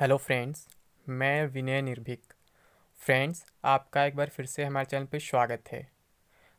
hello friends मैं विनय निर्भीक friends आपका एक बार फिर से हमारे चैनल पर स्वागत है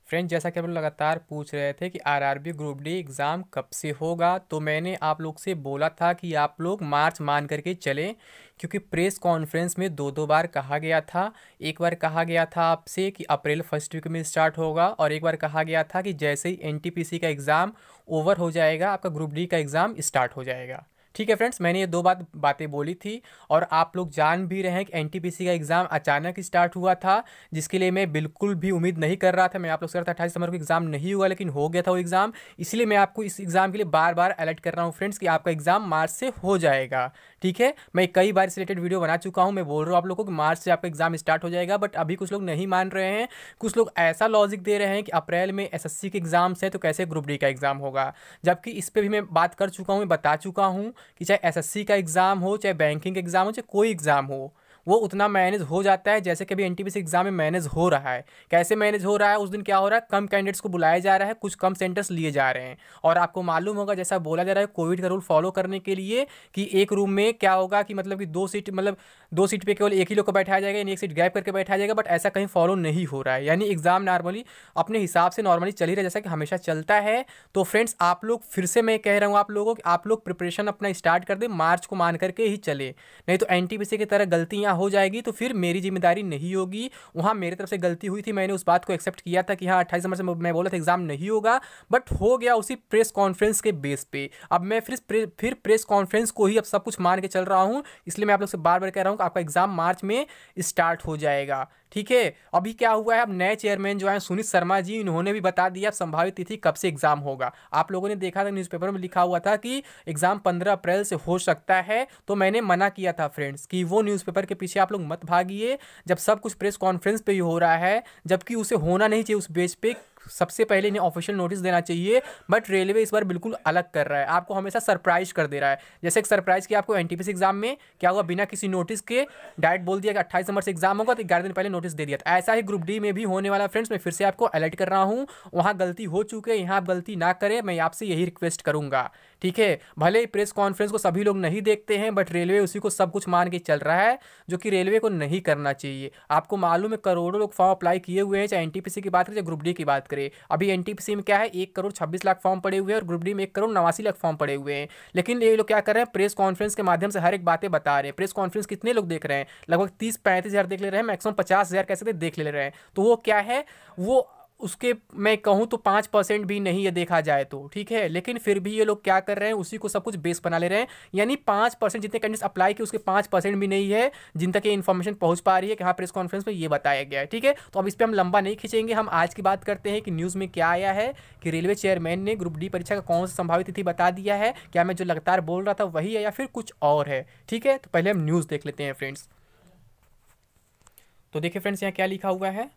फ्रेंड्स जैसा कि आप लोग लगातार पूछ रहे थे कि आरआरबी ग्रुप डी एग्ज़ाम कब से होगा तो मैंने आप लोग से बोला था कि आप लोग मार्च मान करके चलें क्योंकि प्रेस कॉन्फ्रेंस में दो दो बार कहा गया था एक बार कहा गया था आपसे कि अप्रैल फर्स्ट वीक में स्टार्ट होगा और एक बार कहा गया था कि जैसे ही एन का एग्ज़ाम ओवर हो जाएगा आपका ग्रुप डी का एग्ज़ाम स्टार्ट हो जाएगा ठीक है फ्रेंड्स मैंने ये दो बात बातें बोली थी और आप लोग जान भी रहे हैं कि एन का एग्ज़ाम अचानक स्टार्ट हुआ था जिसके लिए मैं बिल्कुल भी उम्मीद नहीं कर रहा था मैं आप लोग से रहा था अट्ठाईस दिसंबर को एग्ज़ाम नहीं हुआ लेकिन हो गया था वो एग्ज़ाम इसलिए मैं आपको इस एग्ज़ाम के लिए बार बार अलर्ट कर रहा हूँ फ्रेंड्स कि आपका एग्ज़ाम मार्च से हो जाएगा ठीक है मैं कई बार इस रिलेटेड वीडियो बना चुका हूँ मैं बोल रहा हूँ आप लोगों को मार्च से आपका एग्ज़ाम स्टार्ट हो जाएगा बट अभी कुछ लोग नहीं मान रहे हैं कुछ लोग ऐसा लॉजिक दे रहे हैं कि अप्रैल में एस के एग्ज़ाम्स हैं तो कैसे ग्रुप डी का एग्ज़ाम होगा जबकि इस पर भी मैं बात कर चुका हूँ मैं बता चुका हूँ कि चाहे एसएससी का एग्ज़ाम हो चाहे बैंकिंग एग्ज़ाम हो चाहे कोई एग्ज़ाम हो वो उतना मैनेज हो जाता है जैसे कि अभी एन एग्ज़ाम में मैनेज हो रहा है कैसे मैनेज हो रहा है उस दिन क्या हो रहा है कम कैंडिडेट्स को बुलाया जा रहा है कुछ कम सेंटर्स लिए जा रहे हैं और आपको मालूम होगा जैसा बोला जा रहा है कोविड का रूल फॉलो करने के लिए कि एक रूम में क्या होगा कि मतलब कि दो सीट मतलब दो सीट पर केवल एक ही लोग को बैठाया जाएगा यानी एक सीट गैप करके बैठाया जाएगा बट ऐसा कहीं फॉलो नहीं हो रहा है यानी एग्ज़ाम नॉर्मली अपने हिसाब से नॉर्मली चल ही रहा है जैसा कि हमेशा चलता है तो फ्रेंड्स आप लोग फिर से मैं कह रहा हूँ आप लोगों को आप लोग प्रिपरेशन अपना स्टार्ट कर दें मार्च को मान करके ही चले नहीं तो एन की तरह गलतियाँ हो जाएगी तो फिर मेरी जिम्मेदारी नहीं होगी वहाँ मेरी तरफ से गलती हुई थी मैंने उस बात को एक्सेप्ट किया था कि हाँ अट्ठाईस नंबर से मैं बोला था एग्ज़ाम नहीं होगा बट हो गया उसी प्रेस कॉन्फ्रेंस के बेस पे अब मैं फिर प्रे, फिर प्रेस कॉन्फ्रेंस को ही अब सब कुछ मान के चल रहा हूँ इसलिए मैं आप लोग से बार बार कह रहा हूँ कि आपका एग्ज़ाम मार्च में स्टार्ट हो जाएगा ठीक है अभी क्या हुआ है अब नए चेयरमैन जो है सुनीत शर्मा जी इन्होंने भी बता दिया संभावित तिथि कब से एग्जाम होगा आप लोगों ने देखा था न्यूज़पेपर में लिखा हुआ था कि एग्जाम 15 अप्रैल से हो सकता है तो मैंने मना किया था फ्रेंड्स कि वो न्यूज़पेपर के पीछे आप लोग मत भागिए जब सब कुछ प्रेस कॉन्फ्रेंस पर ही हो रहा है जबकि उसे होना नहीं चाहिए उस बेच पे सबसे पहले इन्हें ऑफिशियल नोटिस देना चाहिए बट रेलवे इस बार बिल्कुल अलग कर रहा है आपको हमेशा सरप्राइज कर दे रहा है जैसे एक सरप्राइज किया आपको एन एग्जाम में क्या हुआ बिना किसी नोटिस के डायरेक्ट बोल दिया कि अट्ठाईस नंबर से एग्जाम होगा तो ग्यारह दिन पहले नोटिस दे दिया था तो ऐसा ही ग्रुप डी में भी होने वाला फ्रेंड्स मैं फिर से आपको अलर्ट कर रहा हूँ वहाँ गलती हो चुकी है यहाँ गलती ना करें मैं आपसे यही रिक्वेस्ट करूँगा ठीक है भले ही प्रेस कॉन्फ्रेंस को सभी लोग नहीं देखते हैं बट रेलवे उसी को सब कुछ मान के चल रहा है जो कि रेलवे को नहीं करना चाहिए आपको मालूम है करोड़ों लोग फॉर्म अप्लाई किए हुए हैं चाहे एन की बात करें चाहे ग्रुप डी की बात करें करें अभी एन में क्या है एक करोड़ छब्बीस लाख फॉर्म पड़े हुए हैं और ग्रुप डी में एक करोड़ नवासी लाख फॉर्म पड़े हुए हैं लेकिन ये लोग क्या कर रहे हैं प्रेस कॉन्फ्रेंस के माध्यम से हर एक बातें बता रहे हैं प्रेस कॉन्फ्रेंस कितने लोग देख रहे हैं लगभग तीस पैंतीस देख ले रहे हैं मैक्सिमम पचास हज़ार कैसे देख ले रहे हैं तो वो क्या है वो उसके मैं कहूँ तो पाँच परसेंट भी नहीं ये देखा जाए तो ठीक है लेकिन फिर भी ये लोग क्या कर रहे हैं उसी को सब कुछ बेस बना ले रहे हैं यानी पाँच परसेंट जितने कैंडिडेट्स अप्लाई किए उसके पाँच परसेंट भी नहीं है जिन तक ये इन्फॉर्मेशन पहुँच पा रही है कि हाँ प्रेस कॉन्फ्रेंस में ये बताया गया है ठीक है तो अब इस पर हम लंबा नहीं खींचेंगे हम आज की बात करते हैं कि न्यूज़ में क्या आया है कि रेलवे चेयरमैन ने ग्रुप डी परीक्षा का कौन सा संभावित तिथि बता दिया है क्या मैं जो लगातार बोल रहा था वही है या फिर कुछ और है ठीक है तो पहले हम न्यूज़ देख लेते हैं फ्रेंड्स तो देखिए फ्रेंड्स यहाँ क्या लिखा हुआ है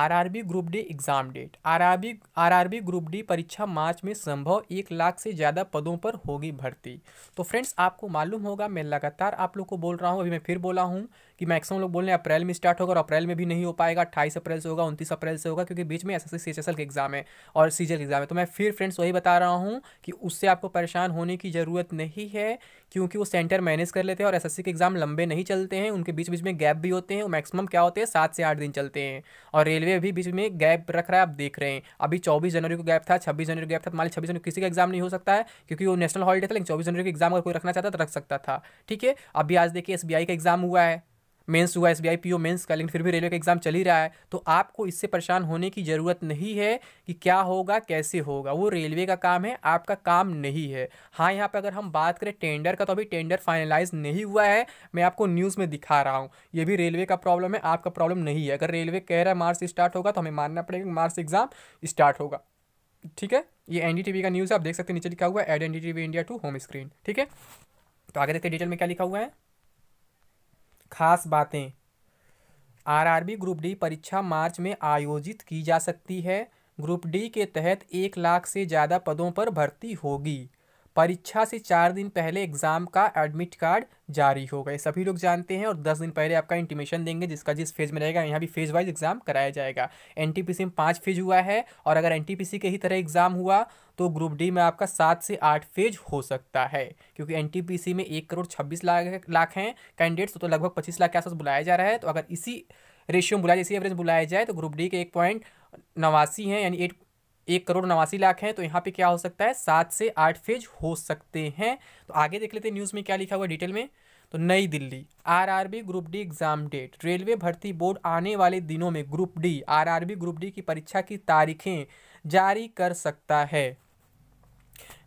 RRB group D exam date RRB RRB group D परीक्षा मार्च में संभव एक लाख से ज़्यादा पदों पर होगी भर्ती तो फ्रेंड्स आपको मालूम होगा मैं लगातार आप लोग को बोल रहा हूँ अभी मैं फिर बोला हूँ कि मैक्सिमम लोग बोल रहे हैं अप्रैल में स्टार्ट होगा और अप्रैल में भी नहीं हो पाएगा अट्ठाईस अप्रैल से होगा उनतीस अप्रैल से होगा क्योंकि बीच में एस एस सी के एग्जाम है और सीजल एग्जाम है तो मैं फिर फ्रेंड्स वही बता रहा हूँ कि उससे आपको परेशान होने की ज़रूरत नहीं है क्योंकि वो सेंटर मैनेज कर लेते हैं और एस के एग्जाम लंबे नहीं चलते हैं उनके बीच बीच में गैप भी होते हैं मैक्सिमम क्या होते हैं सात से आठ दिन चलते हैं और रेल रेलवे भी बीच में गैप रख रहा है आप देख रहे हैं अभी चौबीस जनवरी को गैप था छब्बीस जनवरी को गैप था तो मान लीजिए छब्बीस जनवरी किसी का एग्जाम नहीं हो सकता है क्योंकि वो नेशनल हॉलीडे था लेकिन चौबीस जनवरी के एग्जाम अगर कोई रखना चाहता तो रख सकता था ठीक है अभी आज देखिए एस का एग्जाम हुआ है मेंस हुआ S B I P O mains का लेकिन फिर भी रेलवे का एग्ज़ाम चल ही रहा है तो आपको इससे परेशान होने की ज़रूरत नहीं है कि क्या होगा कैसे होगा वो रेलवे का काम है आपका काम नहीं है हाँ यहाँ पर अगर हम बात करें टेंडर का तो अभी टेंडर फाइनलाइज नहीं हुआ है मैं आपको न्यूज़ में दिखा रहा हूँ ये भी रेलवे का प्रॉब्लम है आपका प्रॉब्लम नहीं है अगर रेलवे कह रहा है मार्च स्टार्ट होगा तो हमें मानना पड़ेगा मार्च एग्ज़ाम स्टार्ट होगा ठीक है ये एन का न्यूज़ है आप देख सकते हैं नीचे लिखा हुआ है add an India to home screen ठीक है तो आगे देखते डिटेल में क्या लिखा हुआ है खास बातें आरआरबी ग्रुप डी परीक्षा मार्च में आयोजित की जा सकती है ग्रुप डी के तहत एक लाख से ज़्यादा पदों पर भर्ती होगी परीक्षा से चार दिन पहले एग्ज़ाम का एडमिट कार्ड जारी होगा ये सभी लोग जानते हैं और दस दिन पहले आपका इंटीमेशन देंगे जिसका जिस फेज में रहेगा यहाँ भी फेज वाइज एग्ज़ाम कराया जाएगा एन में पाँच फेज हुआ है और अगर एन के ही तरह एग्ज़ाम हुआ तो ग्रुप डी में आपका सात से आठ फेज हो सकता है क्योंकि एन में एक करोड़ छब्बीस लाख लाख हैं कैंडिडेट्स तो, तो लगभग पच्चीस लाख के आसपास बुलाया जा रहा है तो अगर इसी रेशियो में बुलाया इसी एवरेज बुलाया जाए तो ग्रुप डी के एक पॉइंट नवासी हैं यानी एट एक करोड़ नवासी लाख है तो यहाँ पे क्या हो सकता है सात से आठ फेज हो सकते हैं तो आगे देख लेते हैं न्यूज़ में क्या लिखा हुआ डिटेल में तो नई Delhi RRB group D exam date railway भर्ती बोर्ड आने वाले दिनों में group D RRB group D की परीक्षा की तारीखें जारी कर सकता है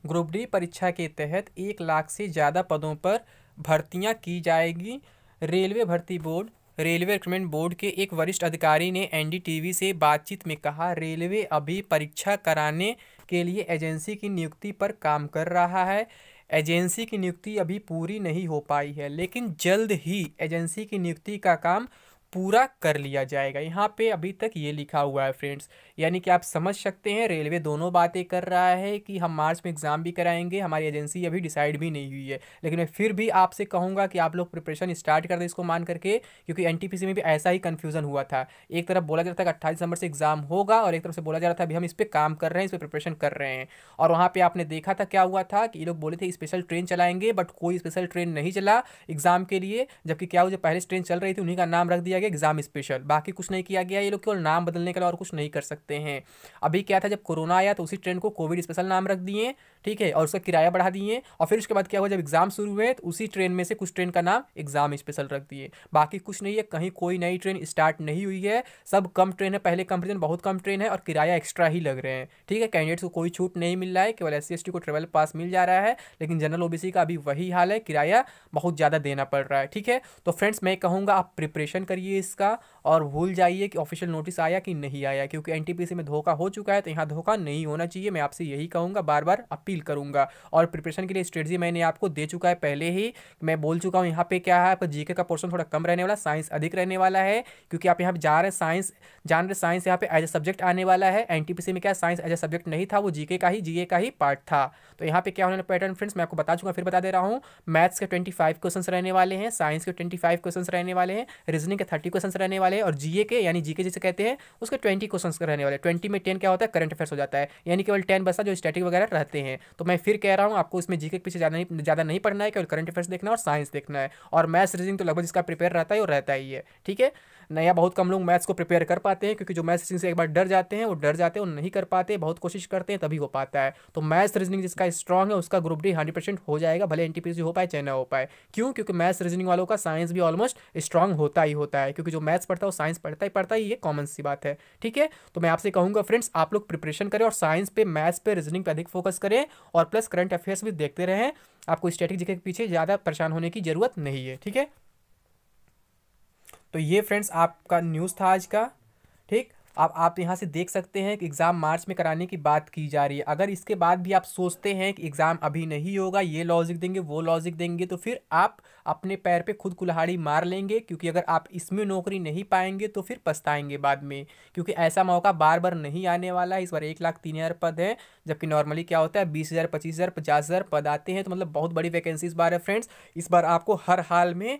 ग्रुप डी परीक्षा के तहत एक लाख से ज़्यादा पदों पर भर्तियाँ की जाएगी रेलवे भर्ती बोर्ड रेलवे रिक्रूटमेंट बोर्ड के एक वरिष्ठ अधिकारी ने एनडीटीवी से बातचीत में कहा रेलवे अभी परीक्षा कराने के लिए एजेंसी की नियुक्ति पर काम कर रहा है एजेंसी की नियुक्ति अभी पूरी नहीं हो पाई है लेकिन जल्द ही एजेंसी की नियुक्ति का काम पूरा कर लिया जाएगा यहाँ पे अभी तक ये लिखा हुआ है फ्रेंड्स यानी कि आप समझ सकते हैं रेलवे दोनों बातें कर रहा है कि हम मार्च में एग्ज़ाम भी कराएंगे हमारी एजेंसी अभी डिसाइड भी नहीं हुई है लेकिन मैं फिर भी आपसे कहूँगा कि आप लोग प्रिपरेशन स्टार्ट कर दें इसको मान करके क्योंकि एन में भी ऐसा ही कन्फ्यूजन हुआ था एक तरफ बोला जा रहा था कि अट्ठाईस दिसंबर से एग्ज़ाम होगा और एक तरफ से बोला जा रहा था अभी हम इस पर काम कर रहे हैं इस पर प्रिपरेशन कर रहे हैं और वहाँ पर आपने देखा था क्या हुआ था कि ये लोग बोले थे स्पेशल ट्रेन चलाएंगे बट कोई स्पेशल ट्रेन नहीं चला एग्ज़ाम के लिए जबकि क्या हुआ जो पहले ट्रेन चल रही थी उन्हीं का नाम रख दिया गया गया एग्ज़ाम स्पेशल बाकी कुछ नहीं किया गया ये लोग केवल नाम बदलने के लिए और कुछ नहीं कर सकते हैं अभी क्या था जब कोरोना आया तो उसी ट्रेंड को कोविड स्पेशल नाम रख दिए ठीक है और उसका किराया बढ़ा दिए और फिर उसके बाद क्या हुआ जब एग्ज़ाम शुरू हुए तो उसी ट्रेन में से कुछ ट्रेन का नाम एग्ज़ाम स्पेशल रख दिए बाकी कुछ नहीं है कहीं कोई नई ट्रेन स्टार्ट नहीं हुई है सब कम ट्रेन है पहले कंपेरिजन बहुत कम ट्रेन है और किराया एक्स्ट्रा ही लग रहे हैं ठीक है कैंडिडेट्स को कोई छूट नहीं मिल रहा है केवल एस सी को ट्रेवल पास मिल जा रहा है लेकिन जनरल ओ का अभी वही हाल है किराया बहुत ज़्यादा देना पड़ रहा है ठीक है तो फ्रेंड्स मैं कहूँगा आप प्रिपरेशन करिए इसका और भूल जाइए कि ऑफिशियल नोटिस आया कि नहीं आया क्योंकि एन में धोखा हो चुका है तो यहाँ धोखा नहीं होना चाहिए मैं आपसे यही कहूँगा बार बार अपील करूँगा और प्रिपरेशन के लिए स्ट्रेटजी मैंने आपको दे चुका है पहले ही मैं बोल चुका हूँ यहाँ पे क्या है आपका जीके का पोर्शन थोड़ा कम रहने वाला साइंस अधिक रहने वाला है क्योंकि आप यहाँ पे जा रहे हैं साइंस जान रहे साइंस यहाँ पे एज ए सब्जेक्ट आने वाला है एन में क्या साइंस एज ए सब्जेक्ट नहीं था वो जीके का ही जीए का ही पार्ट था तो यहाँ पे क्या होने पैटर्न फ्रेंड्स मैं आपको बता चुका फिर बता दे रहा हूँ मैथ्स के ट्वेंटी क्वेश्चन रहने वाले हैं साइंस के ट्वेंटी क्वेश्चन रहने वाले हैं रीजनिंग के थर्टी क्वेश्चन रहने वाले वाले और जीए के यानी जीके जिसे कहते हैं उसके ट्वेंटी क्वेश्चन रहने वाले ट्वेंटी में टेन क्या होता है करंट अफेयर्स हो जाता है यानी केवल टेन बसा जो स्टैटिक वगैरह रहते हैं तो मैं फिर कह रहा हूँ आपको इसमें जीके के पीछे ज़्यादा नहीं ज़्यादा नहीं पढ़ना है केवल करंट अफेयर्स देखना है और साइंस देखना है और मैथ्स रीजनिंग तो लगभग इसका प्रिपेयर रहता है और रहता ही है ठीक है नया बहुत कम लोग मैथ्स को प्रिपेयर कर पाते हैं क्योंकि जो मैथ्स रीजनिंग से एक बार डर जाते हैं वो डर जाते हैं वो नहीं कर पाते बहुत कोशिश करते हैं तभी हो पाता है तो मैथ्स रीजनिंग जिसका स्ट्रॉन्ग है उसका ग्रुप डी हंड्रेड हो जाएगा भले एन हो पाए चाहे ना हो पाए क्यों क्योंकि मैथ्स रीजनिंग वालों का साइंस भी ऑलमोस्ट स्ट्रॉग होता ही होता है क्योंकि जो मैथ्स पढ़ता है वो साइंस पढ़ता ही पढ़ता ही ये कॉमन सी बात है ठीक है तो मैं आपसे कहूँगा फ्रेंड्स आप लोग प्रिपरेशन करें और साइंस पे मैथ्स पे रीजनिंग पे अधिक फोकस करें और प्लस करंट अफेयर्स भी देखते रहें आपको स्टैटिक जीके के पीछे ज़्यादा परेशान होने की जरूरत नहीं है ठीक है तो ये फ्रेंड्स आपका न्यूज़ था आज का ठीक अब आप यहाँ से देख सकते हैं कि एग्ज़ाम मार्च में कराने की बात की जा रही है अगर इसके बाद भी आप सोचते हैं कि एग्ज़ाम अभी नहीं होगा ये लॉजिक देंगे वो लॉजिक देंगे तो फिर आप अपने पैर पे खुद कुल्हाड़ी मार लेंगे क्योंकि अगर आप इसमें नौकरी नहीं पाएंगे तो फिर पछताएंगे बाद में क्योंकि ऐसा मौका बार बार नहीं आने वाला है इस बार एक लाख तीन हज़ार पद है जबकि नॉर्मली क्या होता है बीस हज़ार पच्चीस हज़ार पचास हज़ार पद आते हैं तो मतलब बहुत बड़ी वैकेंसी इस बार है फ्रेंड्स इस बार आपको हर हाल में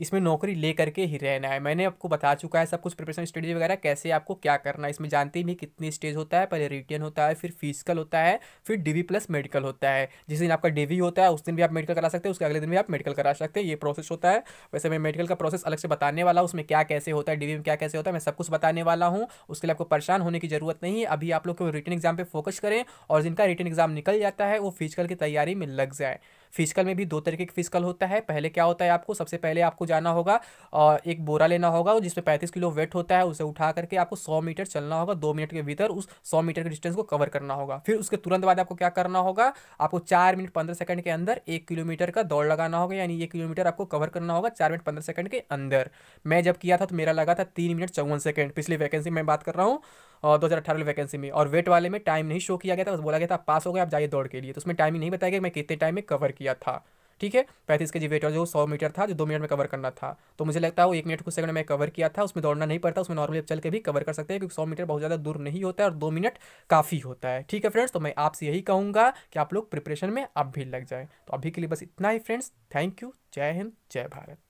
इसमें नौकरी ले करके ही रहना है मैंने आपको बता चुका है सब कुछ प्रिपरेशन स्टडीज वगैरह कैसे आपको क्या करना है इसमें जानते ही नहीं कितनी स्टेज होता है पहले रिटर्न होता है फिर फिजिकल होता है फिर डी प्लस मेडिकल होता है जिस दिन आपका डी होता है उस दिन भी आप मेडिकल करा सकते हैं उसके अगले दिन भी आप मेडिकल करा सकते हैं ये प्रोसेस होता है वैसे मैं मेडिकल का प्रोसेस अलग से बताने वाला हूँ उसमें क्या कैसे होता है डी में क्या कैसे होता है मैं सब कुछ बताने वाला हूँ उसके लिए आपको परेशान होने की ज़रूरत नहीं है अभी आप लोग रिटर्न एग्जाम पर फोकस करें और जिनका रिटर्न एग्जाम निकल जाता है वो फिजिकल की तैयारी में लग जाए फिजिकल में भी दो तरीके के फिजिकल होता है पहले क्या होता है आपको सबसे पहले आपको जाना होगा और एक बोरा लेना होगा जिसमें पैंतीस किलो वेट होता है उसे उठा करके आपको सौ मीटर चलना होगा दो मिनट के भीतर उस सौ मीटर के डिस्टेंस को कवर करना होगा फिर उसके तुरंत बाद आपको क्या करना होगा आपको चार मिनट पंद्रह सेकंड के अंदर एक किलोमीटर का दौड़ लगाना होगा यानी एक किलोमीटर आपको कवर करना होगा चार मिनट पंद्रह सेकंड के अंदर मैं जब किया था तो मेरा लगा था तीन मिनट चौवन सेकंड पिछली वैकेंसी में बात कर रहा हूँ दो हज़ार अठारह वैकेंसी में और वेट वाले में टाइम नहीं शो किया गया था बस बोला गया था पास हो गए आप जाइए दौड़ के लिए तो उसमें टाइम ही नहीं बताया गया मैं कितने टाइम में कवर किया था ठीक है पैंतीस के जी वेट जो सौ मीटर था जो दो मिनट में कवर करना था तो मुझे लगता है वो एक मिनट कुछ सेकंड में कवर किया था उसमें दौड़ना नहीं पड़ता उसमें नॉर्मली चल के भी कवर कर सकते हैं क्योंकि सौ मीटर बहुत ज़्यादा दूर नहीं होता है और दो मिनट काफ़ी होता है ठीक है फ्रेंड्स तो मैं आपसे यही कहूँगा कि आप लोग प्रिपरेशन में अब भी लग जाए तो अभी के लिए बस इतना ही फ्रेंड्स थैंक यू जय हिंद जय भारत